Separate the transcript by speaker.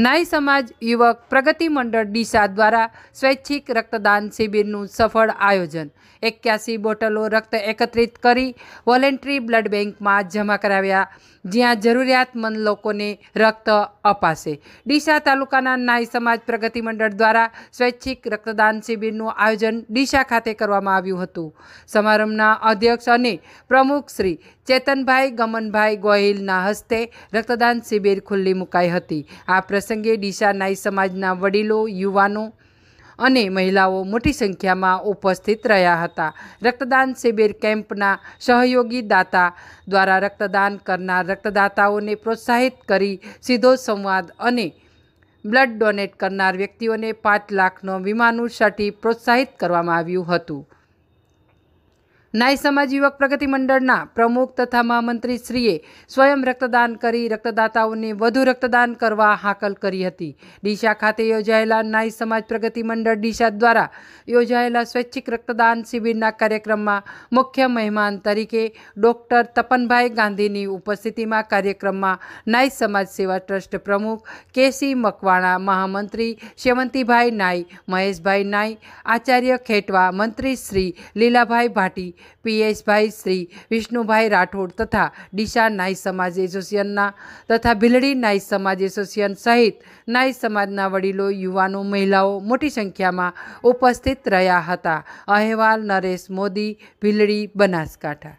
Speaker 1: નાઈ સમાજ યુવક પ્રગતિ મંડળ ડીસા દ્વારા સ્વૈચ્છિક રક્તદાન શિબિરનું સફળ આયોજન એક્યાસી બોટલો રક્ત એકત્રિત કરી વોલેન્ટરી બ્લડ બેંકમાં જમા કરાવ્યા જ્યાં જરૂરિયાતમંદ લોકોને રક્ત અપાશે ડીસા તાલુકાના નાઈ સમાજ પ્રગતિ મંડળ દ્વારા સ્વૈચ્છિક રક્તદાન શિબિરનું આયોજન ડીસા ખાતે કરવામાં આવ્યું હતું સમારંભના અધ્યક્ષ અને પ્રમુખ શ્રી ચેતનભાઈ ગમનભાઈ ગોહિલના હસ્તે રક્તદાન શિબિર ખુલ્લી મુકાઈ હતી આ પ્રસંગે ડીસા નાઈ સમાજના વડીલો યુવાનો અને મહિલાઓ મોટી સંખ્યામાં ઉપસ્થિત રહ્યા હતા રક્તદાન શિબિર કેમ્પના સહયોગી દાતા દ્વારા રક્તદાન કરનાર રક્તદાતાઓને પ્રોત્સાહિત કરી સીધો સંવાદ અને બ્લડ ડોનેટ કરનાર વ્યક્તિઓને પાંચ લાખનો વીમાનું સર્ટી પ્રોત્સાહિત કરવામાં આવ્યું હતું નાઈ સમાજ યુવક પ્રગતિ મંડળના પ્રમુખ તથા મહામંત્રી શ્રીએ સ્વયં રક્તદાન કરી રક્તદાતાઓને વધુ રક્તદાન કરવા હાકલ કરી હતી ડીશા ખાતે યોજાયેલા નાઈ સમાજ પ્રગતિ મંડળ ડીશા દ્વારા યોજાયેલા સ્વૈચ્છિક રક્તદાન શિબિરના કાર્યક્રમમાં મુખ્ય મહેમાન તરીકે ડૉક્ટર તપનભાઈ ગાંધીની ઉપસ્થિતિમાં કાર્યક્રમમાં નાઈ સમાજ સેવા ટ્રસ્ટ પ્રમુખ કેસી મકવાણા મહામંત્રી શેવંતીભાઈ નાય મહેશભાઈ નાય આચાર્ય ખેટવા મંત્રી શ્રી લીલાભાઈ ભાટી પીએસભાઈ શ્રી વિષ્ણુભાઈ રાઠોડ તથા ડીશા નાઈ સમાજ એસોસિએશનના તથા ભીલડી નાઈ સમાજ એસોસિએશન સહિત નાઈ સમાજના વડીલો યુવાનો મહિલાઓ મોટી સંખ્યામાં ઉપસ્થિત રહ્યા હતા અહેવાલ નરેશ મોદી ભીલડી બનાસકાંઠા